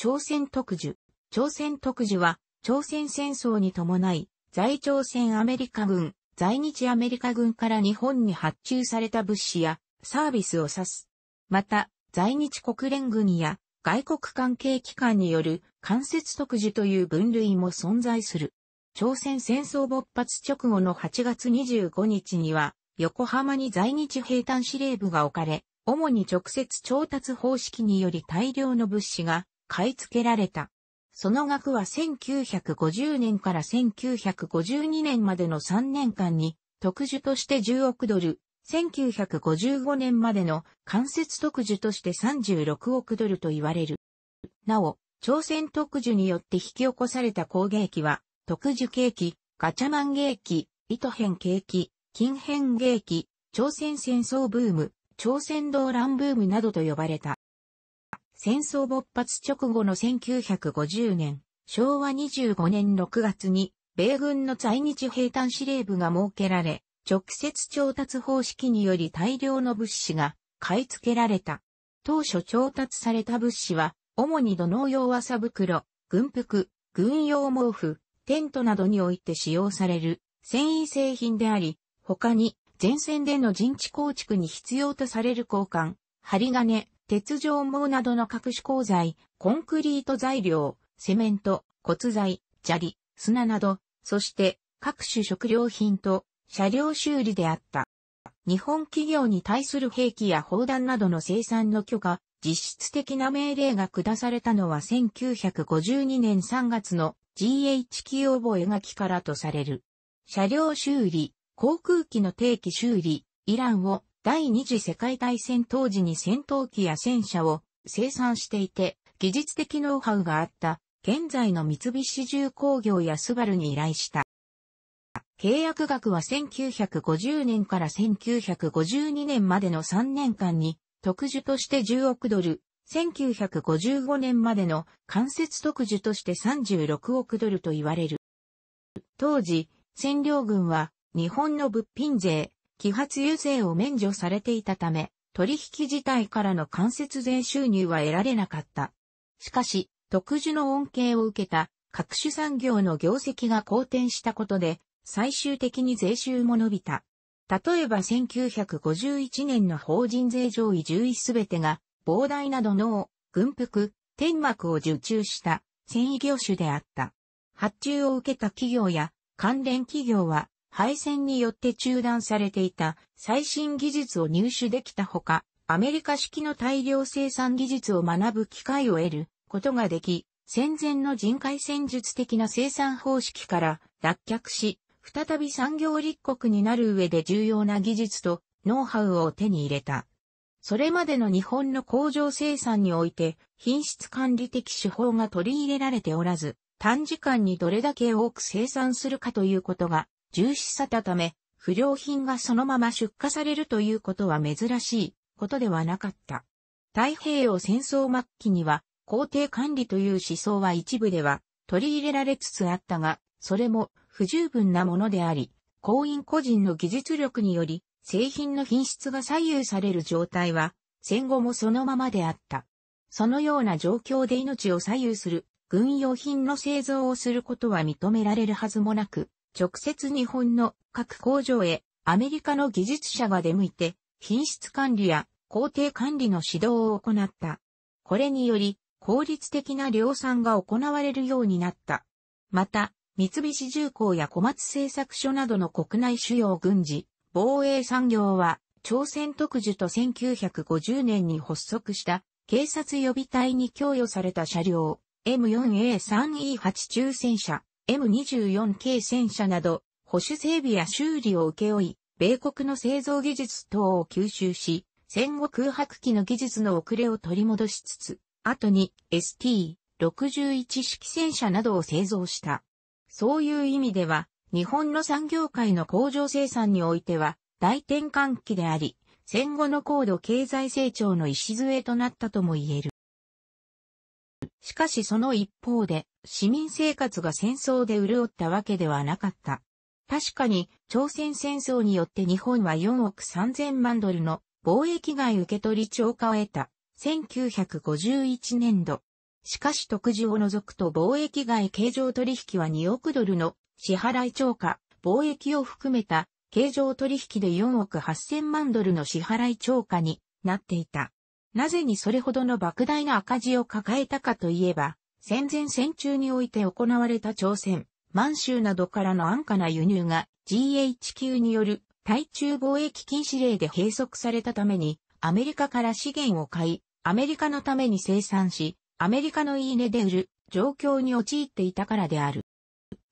朝鮮特需。朝鮮特需は、朝鮮戦争に伴い、在朝鮮アメリカ軍、在日アメリカ軍から日本に発注された物資やサービスを指す。また、在日国連軍や外国関係機関による間接特需という分類も存在する。朝鮮戦争勃発直後の8月25日には、横浜に在日兵団司令部が置かれ、主に直接調達方式により大量の物資が買い付けられた。その額は1950年から1952年までの3年間に特需として10億ドル、1955年までの間接特需として36億ドルと言われる。なお、朝鮮特需によって引き起こされた工芸機は、特需景気、ガチャマン景気、糸編景気、近辺景気、朝鮮戦争ブーム、朝鮮動乱ブームなどと呼ばれた。戦争勃発直後の1950年、昭和25年6月に、米軍の在日兵団司令部が設けられ、直接調達方式により大量の物資が買い付けられた。当初調達された物資は、主に土農用麻袋、軍服、軍用毛布、テントなどにおいて使用される繊維製品であり、他に前線での陣地構築に必要とされる交換、針金、鉄条網などの各種鋼材、コンクリート材料、セメント、骨材、砂利、砂など、そして各種食料品と車両修理であった。日本企業に対する兵器や砲弾などの生産の許可、実質的な命令が下されたのは1952年3月の GHQ 覚書からとされる。車両修理、航空機の定期修理、イランを第二次世界大戦当時に戦闘機や戦車を生産していて、技術的ノウハウがあった、現在の三菱重工業やスバルに依頼した。契約額は1950年から1952年までの3年間に、特需として10億ドル、1955年までの間接特需として36億ドルと言われる。当時、占領軍は日本の物品税、揮発油税を免除されていたため、取引自体からの間接税収入は得られなかった。しかし、特殊の恩恵を受けた各種産業の業績が好転したことで、最終的に税収も伸びた。例えば1951年の法人税上位11すべてが、膨大などの軍服、天幕を受注した繊維業種であった。発注を受けた企業や関連企業は敗戦によって中断されていた最新技術を入手できたほか、アメリカ式の大量生産技術を学ぶ機会を得ることができ、戦前の人海戦術的な生産方式から脱却し、再び産業立国になる上で重要な技術とノウハウを手に入れた。それまでの日本の工場生産において品質管理的手法が取り入れられておらず、短時間にどれだけ多く生産するかということが重視さたため、不良品がそのまま出荷されるということは珍しいことではなかった。太平洋戦争末期には、皇帝管理という思想は一部では取り入れられつつあったが、それも不十分なものであり、行員個人の技術力により製品の品質が左右される状態は戦後もそのままであった。そのような状況で命を左右する軍用品の製造をすることは認められるはずもなく、直接日本の各工場へアメリカの技術者が出向いて品質管理や工程管理の指導を行った。これにより効率的な量産が行われるようになった。また、三菱重工や小松製作所などの国内主要軍事、防衛産業は、朝鮮特需と1950年に発足した警察予備隊に供与された車両 M4A3E8 中戦車 M24 k 戦車など、保守整備や修理を請け負い、米国の製造技術等を吸収し、戦後空白期の技術の遅れを取り戻しつつ、後に ST61 式戦車などを製造した。そういう意味では、日本の産業界の工場生産においては、大転換期であり、戦後の高度経済成長の礎となったとも言える。しかしその一方で、市民生活が戦争で潤ったわけではなかった。確かに、朝鮮戦争によって日本は4億3000万ドルの貿易外受取超過を得た、1951年度。しかし特需を除くと貿易外経常取引は2億ドルの支払い超過、貿易を含めた経常取引で4億8000万ドルの支払い超過になっていた。なぜにそれほどの莫大な赤字を抱えたかといえば、戦前戦中において行われた朝鮮、満州などからの安価な輸入が GHQ による対中貿易禁止令で閉塞されたために、アメリカから資源を買い、アメリカのために生産し、アメリカのいいねで売る状況に陥っていたからである。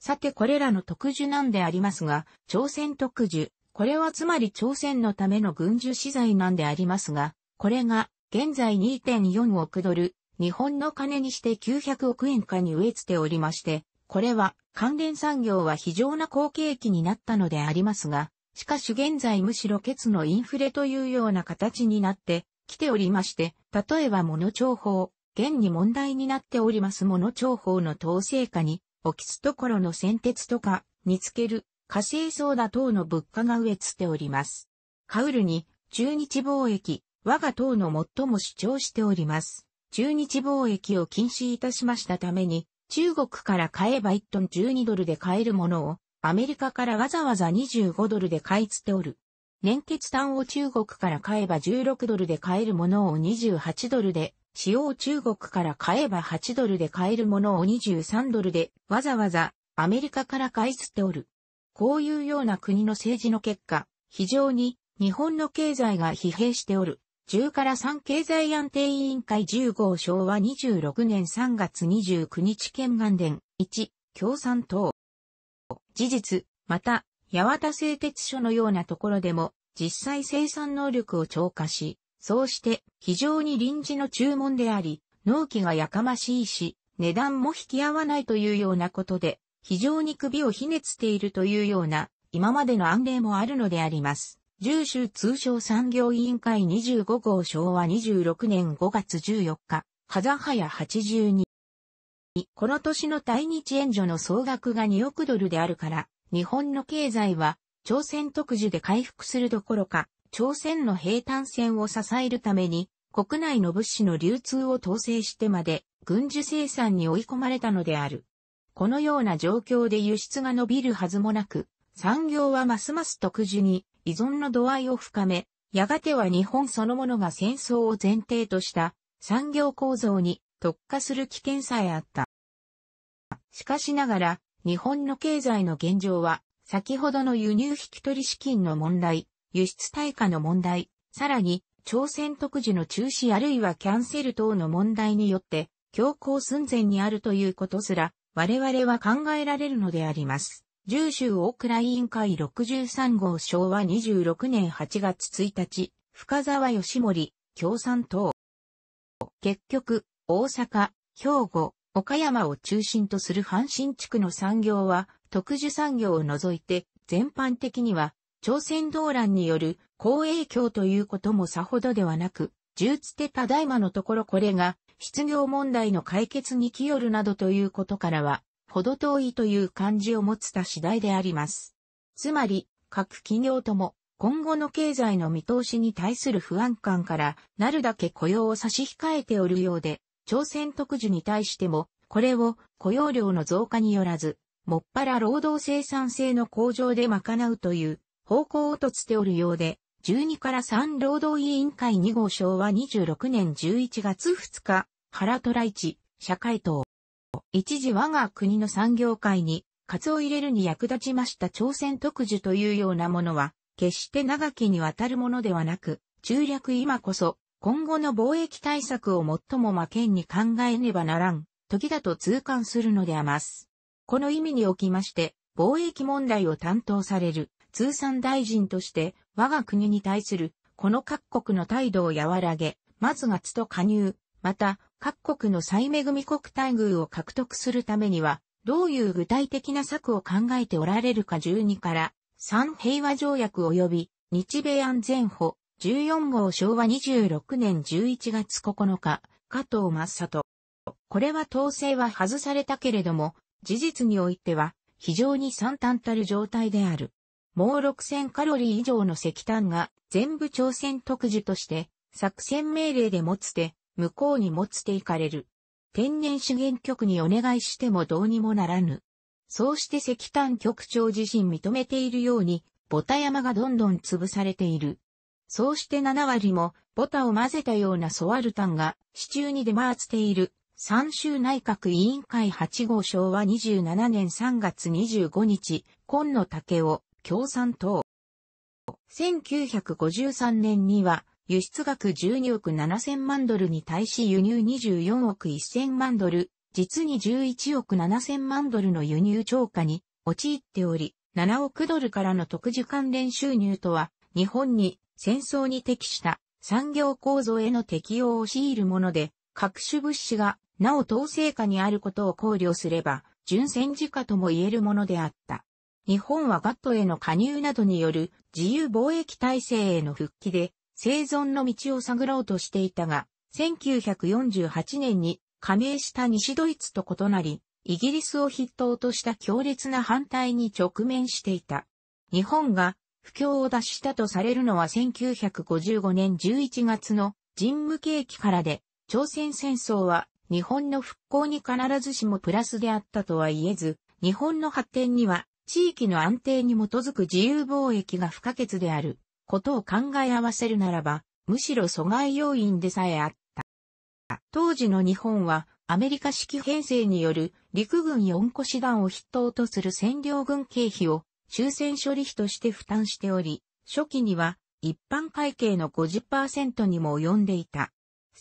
さてこれらの特需なんでありますが、朝鮮特需、これはつまり朝鮮のための軍需資材なんでありますが、これが現在2.4億ドル、日本の金にして900億円かに植えつておりまして、これは関連産業は非常な好景気になったのでありますが、しかし現在むしろケツのインフレというような形になってきておりまして、例えば物重宝、現に問題になっております物重宝の統制下に、オきすところの先鉄とか、につける、火星相ー等の物価が植えつております。カウルに、中日貿易、我が党の最も主張しております。中日貿易を禁止いたしましたために、中国から買えば1トン12ドルで買えるものを、アメリカからわざわざ25ドルで買いつておる。年結単を中国から買えば16ドルで買えるものを28ドルで、塩を中国から買えば8ドルで買えるものを23ドルで、わざわざアメリカから買いつておる。こういうような国の政治の結果、非常に日本の経済が疲弊しておる。10から3経済安定委員会10号昭和26年3月29日県岸伝1共産党。事実、また、八幡製鉄所のようなところでも、実際生産能力を超過し、そうして非常に臨時の注文であり、納期がやかましいし、値段も引き合わないというようなことで、非常に首をひねつているというような、今までの案例もあるのであります。重州通商産業委員会25号昭和26年5月14日、風早82。この年の対日援助の総額が2億ドルであるから、日本の経済は、朝鮮特需で回復するどころか、朝鮮の平坦線を支えるために、国内の物資の流通を統制してまで、軍需生産に追い込まれたのである。このような状況で輸出が伸びるはずもなく、産業はますます特需に依存の度合いを深め、やがては日本そのものが戦争を前提とした産業構造に特化する危険さえあった。しかしながら、日本の経済の現状は、先ほどの輸入引き取り資金の問題、輸出対価の問題、さらに、朝鮮特需の中止あるいはキャンセル等の問題によって、強行寸前にあるということすら、我々は考えられるのであります。重州大倉委員会63号昭和26年8月1日、深沢義盛、共産党。結局、大阪、兵庫、岡山を中心とする阪神地区の産業は、特殊産業を除いて、全般的には、朝鮮動乱による好影響ということもさほどではなく、重つてただいまのところこれが、失業問題の解決に寄与るなどということからは、ほど遠いという漢字を持つた次第であります。つまり、各企業とも、今後の経済の見通しに対する不安感から、なるだけ雇用を差し控えておるようで、朝鮮特需に対しても、これを雇用量の増加によらず、もっぱら労働生産性の向上で賄うという方向をとつておるようで、12から3労働委員会2号章は26年11月2日、原虎一、社会党。一時我が国の産業界に、カツを入れるに役立ちました朝鮮特需というようなものは、決して長きにわたるものではなく、中略今こそ、今後の貿易対策を最も負けんに考えねばならん、時だと痛感するのであます。この意味におきまして、貿易問題を担当される通産大臣として、我が国に対するこの各国の態度を和らげ、まずつと加入、また各国の再恵国待遇を獲得するためには、どういう具体的な策を考えておられるか12から3平和条約及び日米安全保、14号昭和26年11月9日加藤正人。これは統制は外されたけれども事実においては非常に惨憺たる状態である。もう6000カロリー以上の石炭が全部朝鮮特需として作戦命令で持つて向こうに持つていかれる。天然資源局にお願いしてもどうにもならぬ。そうして石炭局長自身認めているように、ボタ山がどんどん潰されている。そうして7割も、ボタを混ぜたようなソワルタンが、市中に出回っている、三州内閣委員会8号昭和27年3月25日、今野武雄、共産党。1953年には、輸出額12億7000万ドルに対し輸入24億1000万ドル、実に11億7000万ドルの輸入超過に陥っており、7億ドルからの特需関連収入とは、日本に戦争に適した産業構造への適用を強いるもので、各種物資がなお統制下にあることを考慮すれば、純戦時下とも言えるものであった。日本はガットへの加入などによる自由貿易体制への復帰で、生存の道を探ろうとしていたが、1948年に加盟した西ドイツと異なり、イギリスを筆頭とした強烈な反対に直面していた。日本が不況を脱したとされるのは1955年11月の人務景気からで、朝鮮戦争は日本の復興に必ずしもプラスであったとは言えず、日本の発展には地域の安定に基づく自由貿易が不可欠である。ことを考え合わせるならば、むしろ阻害要因でさえあった。当時の日本は、アメリカ式編成による陸軍四個師団を筆頭とする占領軍経費を終戦処理費として負担しており、初期には一般会計の50%にも及んでいた。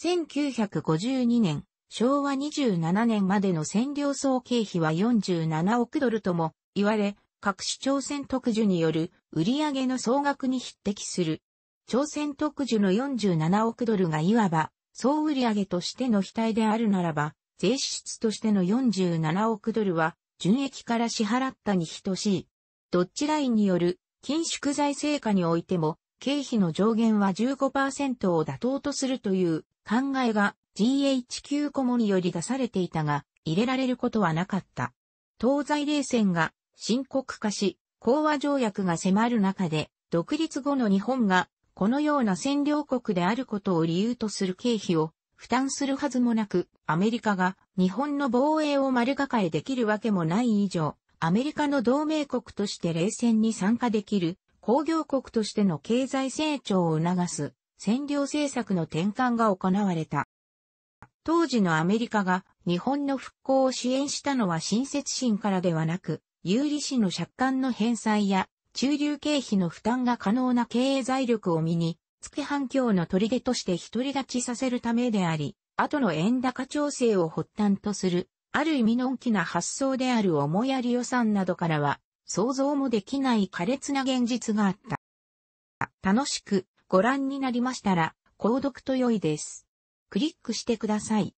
1952年、昭和27年までの占領総経費は47億ドルとも言われ、各種朝鮮特需による売上の総額に匹敵する。朝鮮特需の47億ドルがいわば、総売上としての額であるならば、税支出としての47億ドルは、純益から支払ったに等しい。ドッジラインによる、緊縮財政下においても、経費の上限は15%を妥当とするという考えが GHQ コモにより出されていたが、入れられることはなかった。東西冷戦が深刻化し、講和条約が迫る中で、独立後の日本が、このような占領国であることを理由とする経費を負担するはずもなく、アメリカが日本の防衛を丸抱えできるわけもない以上、アメリカの同盟国として冷戦に参加できる、工業国としての経済成長を促す、占領政策の転換が行われた。当時のアメリカが日本の復興を支援したのは親切心からではなく、有利子の借款の返済や、中流経費の負担が可能な経営財力を身に、月反響の砦として独り立ちさせるためであり、後の円高調整を発端とする、ある意味の大きな発想である思いやり予算などからは、想像もできない苛烈な現実があった。楽しくご覧になりましたら、購読と良いです。クリックしてください。